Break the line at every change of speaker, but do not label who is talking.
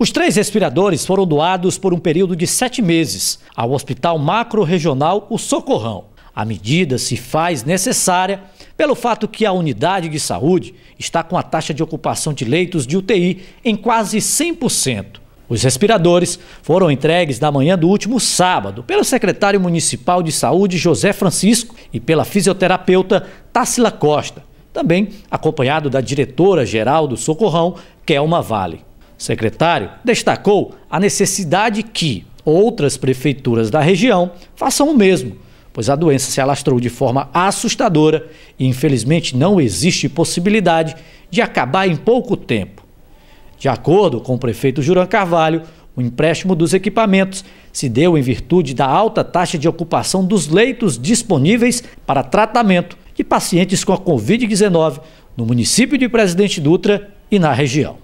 Os três respiradores foram doados por um período de sete meses ao Hospital Macro-Regional O Socorrão. A medida se faz necessária pelo fato que a unidade de saúde está com a taxa de ocupação de leitos de UTI em quase 100%. Os respiradores foram entregues na manhã do último sábado pelo secretário municipal de saúde José Francisco e pela fisioterapeuta Tássila Costa, também acompanhado da diretora-geral do Socorrão, Kelma Vale secretário destacou a necessidade que outras prefeituras da região façam o mesmo, pois a doença se alastrou de forma assustadora e, infelizmente, não existe possibilidade de acabar em pouco tempo. De acordo com o prefeito Juran Carvalho, o empréstimo dos equipamentos se deu em virtude da alta taxa de ocupação dos leitos disponíveis para tratamento de pacientes com a Covid-19 no município de Presidente Dutra e na região.